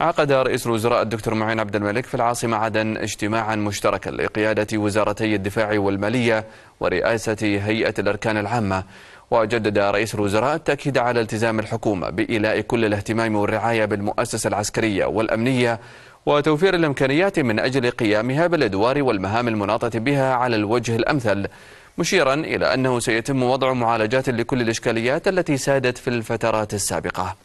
عقد رئيس الوزراء الدكتور معين عبد الملك في العاصمة عدن اجتماعا مشتركا لقيادة وزارتي الدفاع والمالية ورئاسة هيئة الأركان العامة وجدد رئيس الوزراء التأكيد على التزام الحكومة بإيلاء كل الاهتمام والرعاية بالمؤسسة العسكرية والأمنية وتوفير الإمكانيات من أجل قيامها بالأدوار والمهام المناطة بها على الوجه الأمثل مشيرا إلى أنه سيتم وضع معالجات لكل الإشكاليات التي سادت في الفترات السابقة